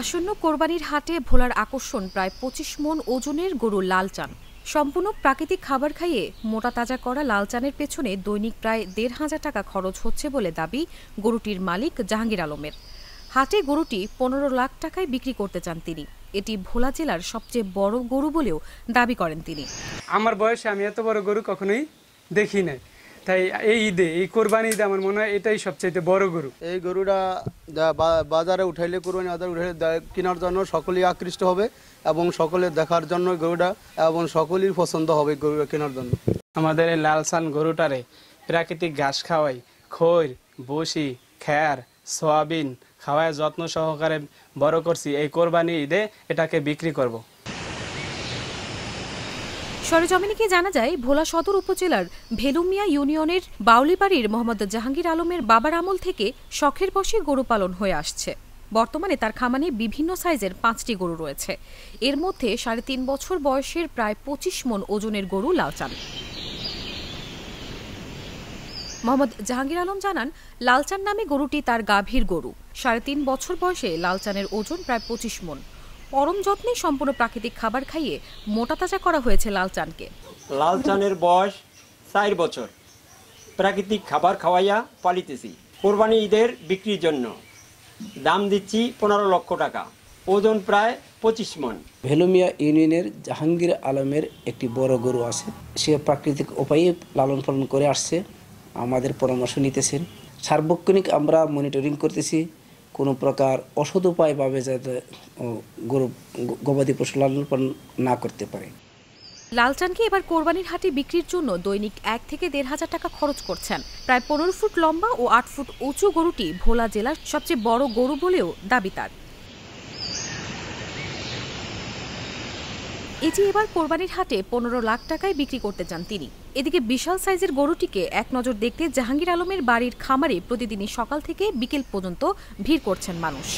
আসন্ন কোরবানির হাটে ভোলার আকর্ষণ প্রায় পঁচিশ মন ওজনের গরু লালচান সম্পূর্ণ প্রাকৃতিক খাবার খাইয়ে মোটা তাজা করা লালচানের পেছনে দৈনিক প্রায় দেড় হাজার টাকা খরচ হচ্ছে বলে দাবি গরুটির মালিক জাহাঙ্গীর আলমের হাটে গরুটি পনেরো লাখ টাকায় বিক্রি করতে চান তিনি এটি ভোলা জেলার সবচেয়ে বড় গরু বলেও দাবি করেন তিনি আমার বয়সে আমি এত বড় গরু কখনোই দেখি না তাই এই ঈদে এই কোরবানি ঈদে আমার মনে হয় এটাই সবচেয়ে বড় গরু এই গরুটা বাজারে উঠাইলে কোরবানি বাজারে উঠাইলে কেনার জন্য সকলেই আকৃষ্ট হবে এবং সকলে দেখার জন্য গরুটা এবং সকলেই পছন্দ হবে গরুটা কেনার জন্য আমাদের এই লালসান গরুটারে প্রাকৃতিক ঘাস খাওয়াই খৈর বসি খ্যার সয়াবিন খাওয়ায় যত্ন সহকারে বড় করছি এই কোরবানি ঈদে এটাকে বিক্রি করব। সরেজমিনে কি জানা যায় ভোলা সদর উপজেলার ভেলুমিয়া ইউনিয়নের বাউলিবাড়ির মোহাম্মদ জাহাঙ্গীর আলমের বাবার আমল থেকে শখের বসে গরু পালন হয়ে আসছে বর্তমানে তার খামানে বিভিন্ন সাইজের পাঁচটি গরু রয়েছে এর মধ্যে সাড়ে তিন বছর বয়সের প্রায় পঁচিশ মন ওজনের গরু লাল লালচান মোহাম্মদ জাহাঙ্গীর আলম জানান লালচান নামে গরুটি তার গাভীর গরু সাড়ে তিন বছর বয়সে লালচানের ওজন প্রায় পঁচিশ মন পরম যত্নে সম্পূর্ণ প্রাকৃতিক খাবার খাইয়ে মোটা তাজা করা হয়েছে লালচানকে লালচানের বয়স চার বছর প্রাকৃতিক খাবার খাওয়াইয়া পালিতেছি কোরবানি ঈদের বিক্রির জন্য দাম দিচ্ছি পনেরো লক্ষ টাকা ওজন প্রায় পঁচিশ মন ভেলোমিয়া ইউনিয়নের জাহাঙ্গীর আলমের একটি বড় গরু আছে সে প্রাকৃতিক উপায়ে লালন পালন করে আসছে আমাদের পরামর্শ নিতেছেন সার্বক্ষণিক আমরা মনিটরিং করতেছি কোনো প্রকার অসৎ উপায়ভাবে যাতে গরু গবাদি পশু লালন পালন না করতে পারে লালচানকে এবার কোরবানির হাটে বিক্রির জন্য দৈনিক এক থেকে দেড় হাজার টাকা খরচ করছেন প্রায় পনেরো ফুট লম্বা ও আট ফুট উঁচু গরুটি ভোলা জেলার সবচেয়ে বড় গরু বলেও দাবি তার এটি এবার কোরবানির হাটে পনেরো লাখ টাকায় বিক্রি করতে চান তিনি এদিকে বিশাল সাইজের গরুটিকে এক নজর দেখতে জাহাঙ্গীর আলমের বাড়ির খামারে প্রতিদিনই সকাল থেকে বিকেল পর্যন্ত ভিড় করছেন মানুষ